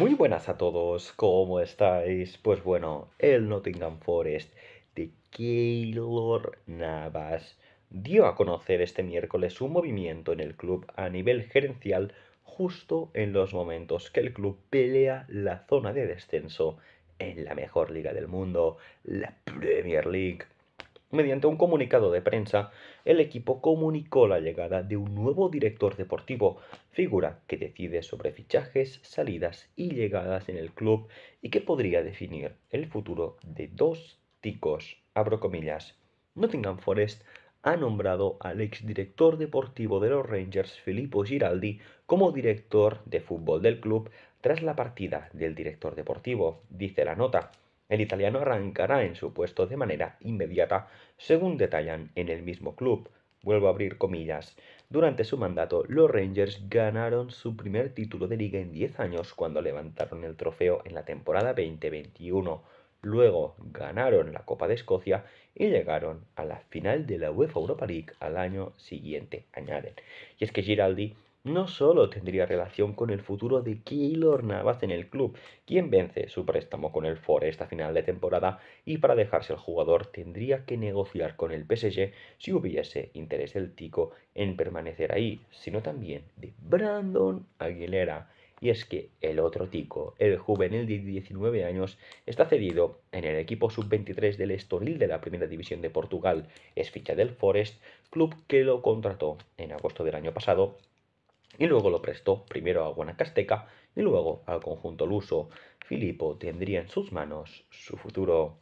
Muy buenas a todos, ¿cómo estáis? Pues bueno, el Nottingham Forest de Keylor Navas dio a conocer este miércoles un movimiento en el club a nivel gerencial justo en los momentos que el club pelea la zona de descenso en la mejor liga del mundo, la Premier League. Mediante un comunicado de prensa, el equipo comunicó la llegada de un nuevo director deportivo, figura que decide sobre fichajes, salidas y llegadas en el club y que podría definir el futuro de dos ticos. Abro comillas. Nottingham Forest ha nombrado al exdirector deportivo de los Rangers, Filippo Giraldi, como director de fútbol del club tras la partida del director deportivo, dice la nota. El italiano arrancará en su puesto de manera inmediata, según detallan en el mismo club. Vuelvo a abrir comillas. Durante su mandato, los Rangers ganaron su primer título de liga en 10 años cuando levantaron el trofeo en la temporada 2021. Luego ganaron la Copa de Escocia y llegaron a la final de la UEFA Europa League al año siguiente, añaden. Y es que Giraldi no solo tendría relación con el futuro de Keylor Navas en el club, quien vence su préstamo con el Forest a final de temporada y para dejarse el jugador tendría que negociar con el PSG si hubiese interés del Tico en permanecer ahí, sino también de Brandon Aguilera. Y es que el otro Tico, el juvenil de 19 años, está cedido en el equipo sub-23 del Estoril de la Primera División de Portugal. Es ficha del Forest, club que lo contrató en agosto del año pasado y luego lo prestó primero a Guanacasteca y luego al conjunto luso. Filipo tendría en sus manos su futuro.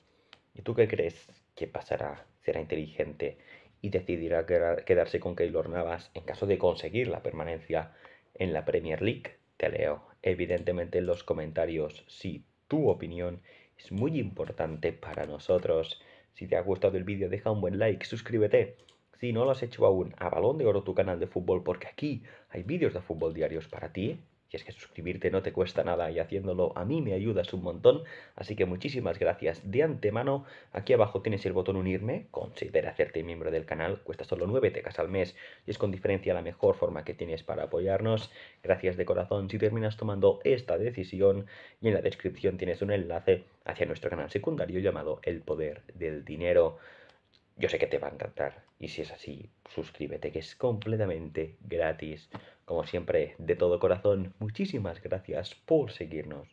¿Y tú qué crees que pasará? Será inteligente y decidirá quedarse con Keylor Navas en caso de conseguir la permanencia en la Premier League. Te leo evidentemente en los comentarios si tu opinión es muy importante para nosotros. Si te ha gustado el vídeo deja un buen like, suscríbete si no lo has hecho aún, a Balón de Oro tu canal de fútbol, porque aquí hay vídeos de fútbol diarios para ti. Y es que suscribirte no te cuesta nada y haciéndolo a mí me ayudas un montón. Así que muchísimas gracias de antemano. Aquí abajo tienes el botón unirme. Considera hacerte miembro del canal. Cuesta solo 9 tecas al mes y es con diferencia la mejor forma que tienes para apoyarnos. Gracias de corazón si terminas tomando esta decisión. Y en la descripción tienes un enlace hacia nuestro canal secundario llamado El Poder del Dinero yo sé que te va a encantar. Y si es así, suscríbete, que es completamente gratis. Como siempre, de todo corazón, muchísimas gracias por seguirnos.